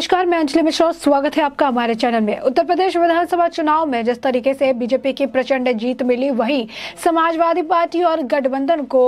नमस्कार मैं अंजलि मिश्रा स्वागत है आपका हमारे चैनल में उत्तर प्रदेश विधानसभा चुनाव में जिस तरीके से बीजेपी की प्रचंड जीत मिली वहीं समाजवादी पार्टी और गठबंधन को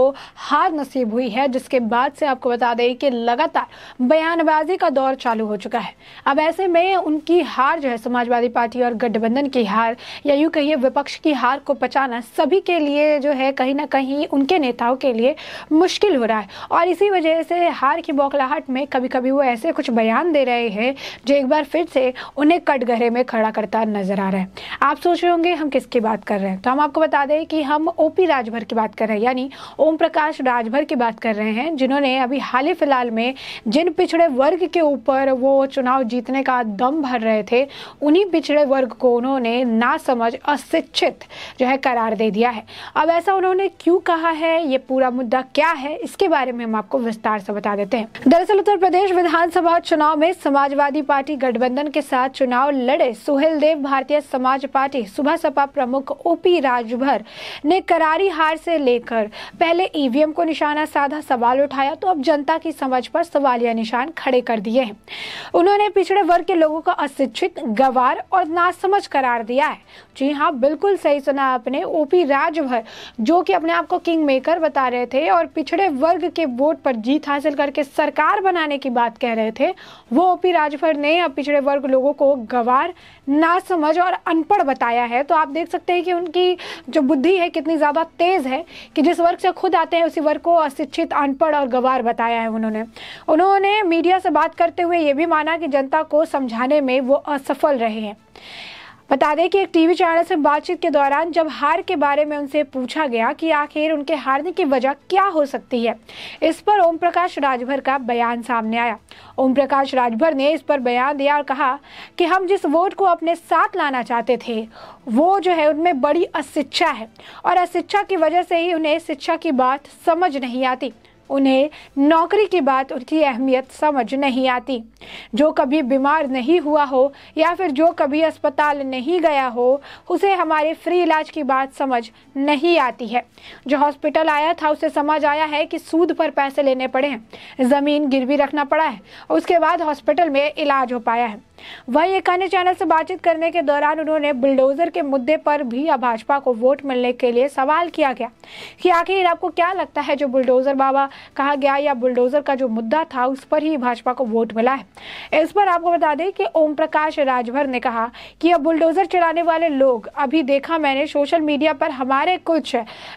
हार नसीब हुई है जिसके बाद से आपको बता दें कि लगातार बयानबाजी का दौर चालू हो चुका है अब ऐसे में उनकी हार जो है समाजवादी पार्टी और गठबंधन की हार या यूँ कहिए विपक्ष की हार को पचाना सभी के लिए जो है कहीं ना कहीं उनके नेताओं के लिए मुश्किल हो रहा है और इसी वजह से हार की बौखलाहट में कभी कभी वो ऐसे कुछ बयान दे रहे हैं है जो एक बार फिर से उन्हें कटघरे में खड़ा करता नजर आ रहा है आप सोच रहे होंगे हम किसकी बात कर रहे हैं तो हम आपको बता दें कि हम ओ पी राजभर की बात कर रहे हैं यानी ओम प्रकाश राजभर की बात कर रहे हैं जिन्होंने अभी हाल ही फिलहाल में जिन पिछड़े वर्ग के ऊपर वो चुनाव जीतने का दम भर रहे थे उन्हीं पिछड़े वर्ग को उन्होंने ना समझ अशिक्षित जो है करार दे दिया है अब ऐसा उन्होंने क्यों कहा है ये पूरा मुद्दा क्या है इसके बारे में हम आपको विस्तार से बता देते हैं दरअसल उत्तर प्रदेश विधानसभा चुनाव में समाज समाजवादी पार्टी गठबंधन के साथ चुनाव लड़े सुहेल देव भारतीय समाज पार्टी सुबह सपा प्रमुख ओपी राजभर ने करारी हार से लेकर पहले ईवीएम को निशाना साधा सवाल उठाया तो अब जनता की समझ पर सवालिया निशान खड़े कर दिए हैं उन्होंने पिछड़े वर्ग के लोगों को अशिक्षित गवार और नासमझ करार दिया है जी हाँ बिल्कुल सही सुना आपने ओपी राजभर जो कि अपने आप को किंग मेकर बता रहे थे और पिछड़े वर्ग के वोट पर जीत हासिल करके सरकार बनाने की बात कह रहे थे वो ओपी भी राजभर ने अब पिछड़े वर्ग लोगों को गवार ना समझ और अनपढ़ बताया है तो आप देख सकते हैं कि उनकी जो बुद्धि है कितनी ज़्यादा तेज़ है कि जिस वर्ग से खुद आते हैं उसी वर्ग को अशिक्षित अनपढ़ और गवार बताया है उन्होंने उन्होंने मीडिया से बात करते हुए ये भी माना कि जनता को समझाने में वो असफल रहे हैं बता दें कि एक टीवी चैनल से बातचीत के दौरान जब हार के बारे में उनसे पूछा गया कि आखिर उनके हारने की वजह क्या हो सकती है इस पर ओम प्रकाश राजभर का बयान सामने आया ओम प्रकाश राजभर ने इस पर बयान दिया और कहा कि हम जिस वोट को अपने साथ लाना चाहते थे वो जो है उनमें बड़ी अशिक्षा है और अशिक्षा की वजह से ही उन्हें शिक्षा की बात समझ नहीं आती उन्हें नौकरी की बात उनकी अहमियत समझ नहीं आती जो कभी बीमार नहीं हुआ हो या फिर जो कभी अस्पताल नहीं गया हो उसे हमारे फ्री इलाज की बात समझ नहीं आती है जो हॉस्पिटल आया था उसे समझ आया है कि सूद पर पैसे लेने पड़े हैं ज़मीन गिरवी रखना पड़ा है उसके बाद हॉस्पिटल में इलाज हो पाया है वहीं एक अन्य चैनल से बातचीत करने के दौरान उन्होंने बुलडोजर के मुद्दे पर भी भाजपा को वोट मिलने के लिए सवाल किया गया कि आखिर आपको क्या लगता है जो बुलडोजर बाबा कहा गया या बुलडोजर का जो मुद्दा था उस पर ही भाजपा को वोट मिला है इस पर आपको बता दें कि ओम प्रकाश राजभर ने कहा कि अब बुलडोजर चलाने वाले लोग अभी देखा मैंने सोशल मीडिया पर हमारे कुछ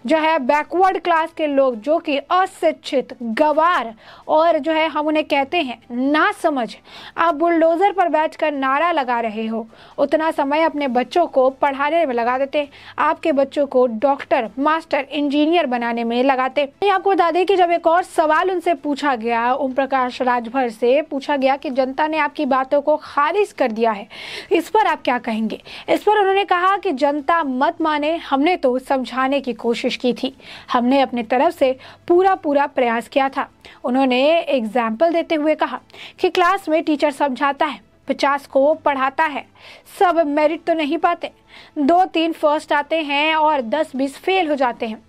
जो है बैकवर्ड क्लास के लोग जो कि अशिक्षित गवार और जो है हम उन्हें कहते हैं ना समझ आप बुलडोजर पर बैठ आज नारा लगा रहे हो उतना समय अपने बच्चों को पढ़ाने में लगा देते आपके बच्चों को डॉक्टर मास्टर इंजीनियर बनाने में लगाते आपको बता दें कि जब एक और सवाल उनसे पूछा गया ओम प्रकाश राजभर से पूछा गया कि जनता ने आपकी बातों को खारिज कर दिया है इस पर आप क्या कहेंगे इस पर उन्होंने कहा कि जनता मत माने हमने तो समझाने की कोशिश की थी हमने अपने तरफ से पूरा पूरा प्रयास किया था उन्होंने एग्जाम्पल देते हुए कहा कि क्लास में टीचर समझाता है पचास को पढ़ाता है सब मेरिट तो नहीं पाते दो तीन फर्स्ट आते हैं और दस बीस फेल हो जाते हैं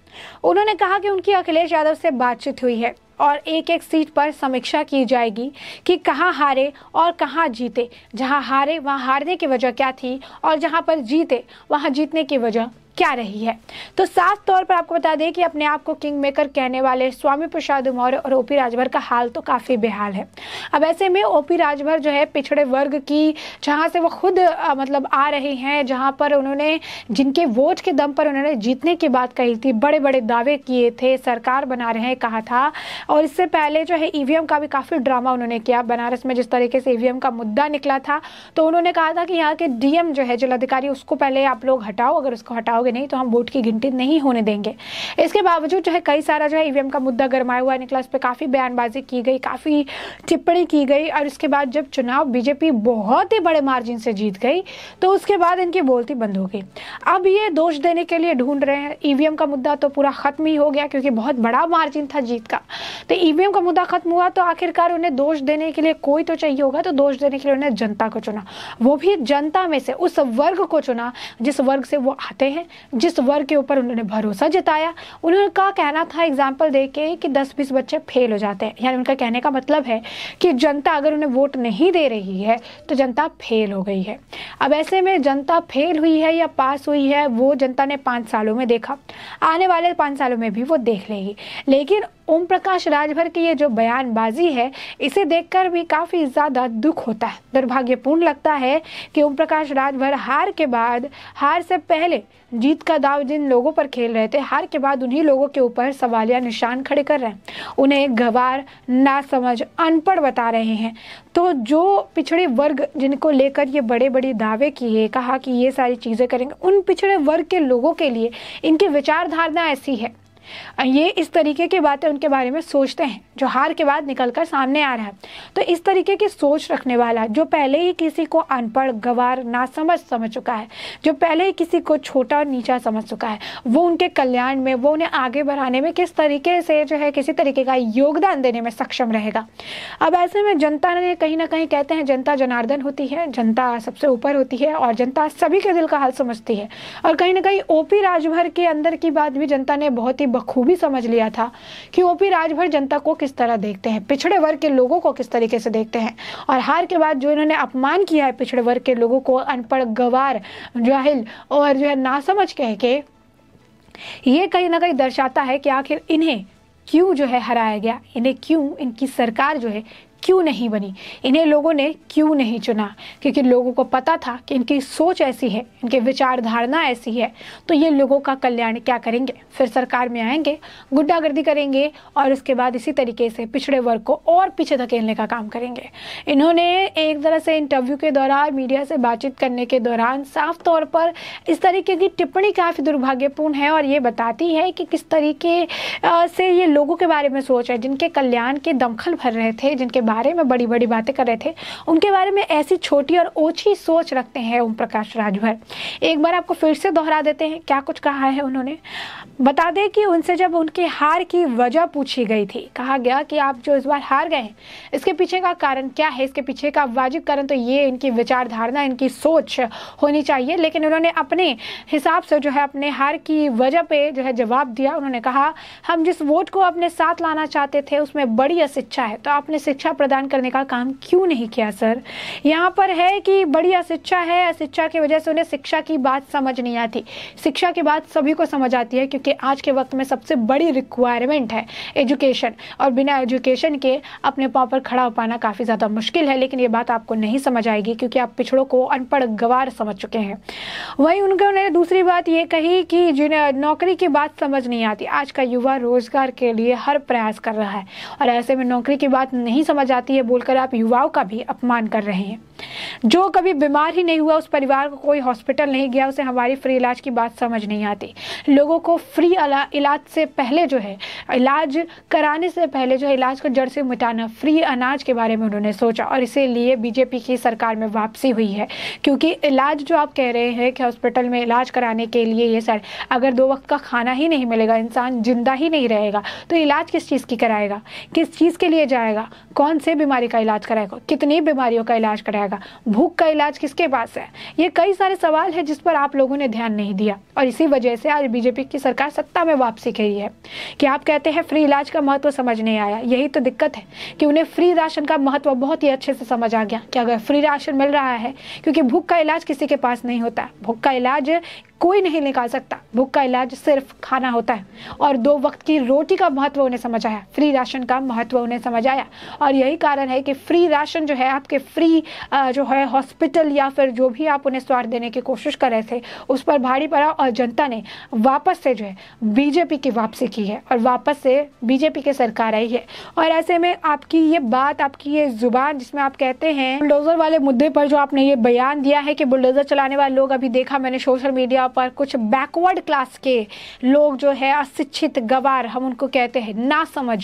उन्होंने कहा कि उनकी अखिलेश यादव से बातचीत हुई है और एक एक सीट पर समीक्षा की जाएगी कि कहाँ हारे और कहाँ जीते जहाँ हारे वहाँ हारने की वजह क्या थी और जहाँ पर जीते वहाँ जीतने की वजह क्या रही है तो साफ तौर पर आपको बता दें कि अपने आप को किंग मेकर कहने वाले स्वामी प्रसाद मौर्य और ओपी राजभर का हाल तो काफ़ी बेहाल है अब ऐसे में ओपी राजभर जो है पिछड़े वर्ग की जहाँ से वो खुद आ, मतलब आ रहे हैं जहाँ पर उन्होंने जिनके वोट के दम पर उन्होंने जीतने की बात कही थी बड़े बड़े दावे किए थे सरकार बना रहे हैं कहा था और इससे पहले जो है ई e का भी काफ़ी ड्रामा उन्होंने किया बनारस में जिस तरीके से ई e का मुद्दा निकला था तो उन्होंने कहा था कि यहाँ के डीएम जो है जिलाधिकारी उसको पहले आप लोग हटाओ अगर उसको हटाओगे करोगे नहीं तो हम वोट की गिनती नहीं होने देंगे इसके बावजूद जो है कई सारा जो है ईवीएम e का मुद्दा गरमाया हुआ निकला उस पर काफ़ी बयानबाजी की गई काफ़ी टिप्पणी की गई और इसके बाद जब चुनाव बीजेपी बहुत ही बड़े मार्जिन से जीत गई तो उसके बाद इनकी बोलती बंद हो गई अब ये दोष देने के लिए ढूंढ रहे हैं ईवीएम e का मुद्दा तो पूरा ख़त्म ही हो गया क्योंकि बहुत बड़ा मार्जिन था जीत का तो ईवीएम e का मुद्दा ख़त्म हुआ तो आखिरकार उन्हें दोष देने के लिए कोई तो चाहिए होगा तो दोष देने के लिए उन्हें जनता को चुना वो भी जनता में से उस वर्ग को चुना जिस वर्ग से वो आते हैं जिस वर्ग के ऊपर उन्होंने भरोसा जताया उनका कहना था एग्जाम्पल दे के कि दस बीस बच्चे फेल हो जाते हैं यानी उनका कहने का मतलब है कि जनता अगर उन्हें वोट नहीं दे रही है तो जनता फेल हो गई है अब ऐसे में जनता फेल हुई है या पास हुई है वो जनता ने पाँच सालों में देखा आने वाले पाँच सालों में भी वो देख लेगी लेकिन ओम प्रकाश राजभर की ये जो बयानबाजी है इसे देखकर भी काफ़ी ज़्यादा दुख होता है दुर्भाग्यपूर्ण लगता है कि ओम प्रकाश राजभर हार के बाद हार से पहले जीत का दाव जिन लोगों पर खेल रहे थे हार के बाद उन्हीं लोगों के ऊपर सवालिया निशान खड़े कर रहे हैं उन्हें गवार ना समझ अनपढ़ बता रहे हैं तो जो पिछड़े वर्ग जिनको लेकर ये बड़े बड़े दावे किए कहा कि ये सारी चीज़ें करेंगे उन पिछड़े वर्ग के लोगों के लिए इनकी विचारधारणा ऐसी है ये इस तरीके की बातें उनके बारे में सोचते हैं जो हार के बाद निकल कर सामने आ रहा है तो इस तरीके की सोच रखने वाला जो पहले ही किसी को अनपढ़ गवार नासमझ समझ चुका है जो पहले ही किसी को छोटा और नीचा समझ चुका है वो उनके कल्याण में वो उन्हें आगे बढ़ाने में किस तरीके से जो है किसी तरीके का योगदान देने में सक्षम रहेगा अब ऐसे में जनता ने कहीं ना कहीं कहते हैं जनता जनार्दन होती है जनता सबसे ऊपर होती है और जनता सभी के दिल का हाल समझती है और कहीं ना कहीं ओपी राजभर के अंदर की बात भी जनता ने बहुत ही बखूबी समझ लिया था कि ओपी राजभर जनता को किस तरह देखते हैं पिछड़े वर्ग के लोगों को किस तरीके से देखते हैं और हार के बाद जो इन्होंने अपमान किया है पिछड़े वर्ग के लोगों को अनपढ़ गवार जाहिल और जो है नासमझ कह के ये कहीं ना कहीं दर्शाता है कि आखिर इन्हें क्यों जो है हराया गया इन्हें क्यों इनकी सरकार जो है क्यों नहीं बनी इन्हें लोगों ने क्यों नहीं चुना क्योंकि लोगों को पता था कि इनकी सोच ऐसी है इनके विचारधारणा ऐसी है तो ये लोगों का कल्याण क्या करेंगे फिर सरकार में आएंगे गुड्डागर्दी करेंगे और उसके बाद इसी तरीके से पिछड़े वर्ग को और पीछे धकेलने का काम करेंगे इन्होंने एक तरह से इंटरव्यू के दौरान मीडिया से बातचीत करने के दौरान साफ तौर पर इस तरीके की टिप्पणी काफ़ी दुर्भाग्यपूर्ण है और ये बताती है कि किस तरीके से ये लोगों के बारे में सोच है जिनके कल्याण के दमखल भर रहे थे जिनके बारे में बड़ी बड़ी बातें कर रहे थे उनके बारे में ऐसी छोटी और ओछी सोच रखते हैं ओम प्रकाश राजभर एक बार आपको फिर से दोहरा देते हैं क्या कुछ कहा है उन्होंने बता दें कि उनसे जब उनके हार की वजह पूछी गई थी कहा गया कि आप जो इस बार हार गए हैं इसके पीछे का कारण क्या है इसके पीछे का वाजिब कारण तो ये इनकी विचारधारणा इनकी सोच होनी चाहिए लेकिन उन्होंने अपने हिसाब से जो है अपने हार की वजह पे जो है जवाब दिया उन्होंने कहा हम जिस वोट को अपने साथ लाना चाहते थे उसमें बड़ी अशिक्षा है तो आपने शिक्षा प्रदान करने का काम क्यों नहीं किया सर यहाँ पर है कि बड़ी अशिक्षा है अशिक्षा की वजह से उन्हें शिक्षा की बात समझ नहीं आती शिक्षा की बात सभी को समझ आती है क्योंकि आज के वक्त में सबसे बड़ी रिक्वायरमेंट है एजुकेशन और बिना एजुकेशन के अपने पाँव पर खड़ा हो पाना काफ़ी ज़्यादा मुश्किल है लेकिन ये बात आपको नहीं समझ आएगी क्योंकि आप पिछड़ों को अनपढ़ गवार समझ चुके हैं वहीं उनके उन्होंने दूसरी बात ये कही कि जिन्हें नौकरी की बात समझ नहीं आती आज का युवा रोज़गार के लिए हर प्रयास कर रहा है और ऐसे में नौकरी की बात नहीं समझ जाती है बोलकर आप युवाओं का भी अपमान कर रहे हैं जो कभी बीमार ही नहीं हुआ उस परिवार को कोई हॉस्पिटल नहीं गया उसे हमारी फ्री इलाज की बात समझ नहीं आती लोगों को फ्री इलाज से पहले जो है इलाज कराने से पहले जो है इलाज को जड़ से मिटाना फ्री अनाज के बारे में उन्होंने सोचा और इसीलिए बीजेपी की सरकार में वापसी हुई है क्योंकि इलाज जो आप कह रहे हैं कि हॉस्पिटल में इलाज कराने के लिए ये सर अगर दो वक्त का खाना ही नहीं मिलेगा इंसान जिंदा ही नहीं रहेगा तो इलाज किस चीज़ की कराएगा किस चीज़ के लिए जाएगा कौन कौन से बीमारी का इलाज कराएगा कितनी बीमारियों का इलाज कराएगा भूख का इलाज किसके पास है ये कई सारे सवाल है जिस पर आप लोगों ने ध्यान नहीं दिया और इसी वजह से आज बीजेपी की सरकार सत्ता में वापसी के लिए है कि आप कहते हैं फ्री इलाज का महत्व समझ नहीं आया यही तो दिक्कत है कि उन्हें फ्री राशन का महत्व बहुत ही अच्छे से समझ आ गया कि अगर फ्री राशन मिल रहा है क्योंकि भूख का इलाज किसी के पास नहीं होता भूख का इलाज कोई नहीं निकाल सकता भूख का इलाज सिर्फ खाना होता है और दो वक्त की रोटी का महत्व उन्हें समझ आया फ्री राशन का महत्व उन्हें समझ आया और यही कारण है कि फ्री राशन जो है आपके फ्री जो है हॉस्पिटल या फिर जो भी आप उन्हें स्वार्थ देने की कोशिश कर रहे थे उस पर भारी पड़ा और जनता ने वापस से जो है बीजेपी की वापसी की है और वापस से बीजेपी की सरकार आई है और ऐसे में आपकी ये बात आपकी ये जुबान जिसमें आप कहते हैं बुलडोजर वाले मुद्दे पर जो आपने ये बयान दिया है कि बुलडोजर चलाने वाले लोग अभी देखा मैंने सोशल मीडिया जगह पर कुछ बैकवर्ड क्लास के लोग जो है अशिक्षित गवार हम उनको कहते हैं ना समझ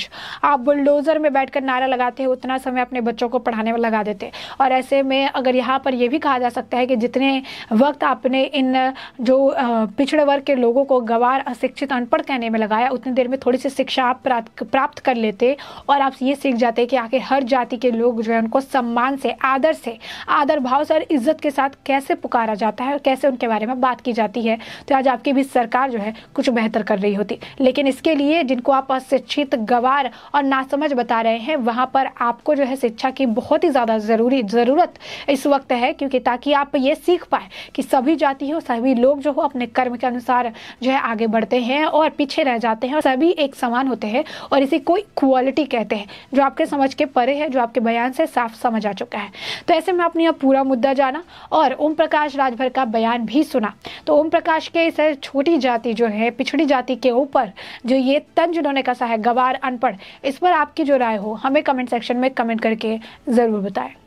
आप बुलडोज़र में बैठकर नारा लगाते हैं उतना समय अपने बच्चों को पढ़ाने में लगा देते और ऐसे में अगर यहाँ पर यह भी कहा जा सकता है कि जितने वक्त आपने इन जो पिछड़े वर्ग के लोगों को गवार अशिक्षित अनपढ़ कहने में लगाया उतनी देर में थोड़ी सी शिक्षा आप प्राप्त कर लेते और आप ये सीख जाते कि आखिर हर जाति के लोग जो है उनको सम्मान से आदर से आदर भाव से और इज्जत के साथ कैसे पुकारा जाता है और कैसे उनके बारे में बात की जाती है जाती है तो आज आपकी भी सरकार जो है कुछ बेहतर कर रही होती लेकिन इसके लिए जिनको आप अशिक्षित गवार और नासमझ बता रहे हैं वहाँ पर आपको जो है शिक्षा की बहुत ही ज़्यादा ज़रूरी ज़रूरत इस वक्त है क्योंकि ताकि आप ये सीख पाए कि सभी जाति हो सभी लोग जो हो अपने कर्म के अनुसार जो है आगे बढ़ते हैं और पीछे रह जाते हैं और सभी एक समान होते हैं और इसे कोई क्वालिटी कहते हैं जो आपके समझ के परे है जो आपके बयान से साफ समझ आ चुका है तो ऐसे में आपने यह पूरा मुद्दा जाना और ओम प्रकाश राजभर का बयान भी सुना तो ओम प्रकाश के इस छोटी जाति जो है पिछड़ी जाति के ऊपर जो ये तंज उन्होंने कसा है गवार अनपढ़ इस पर आपकी जो राय हो हमें कमेंट सेक्शन में कमेंट करके ज़रूर बताएं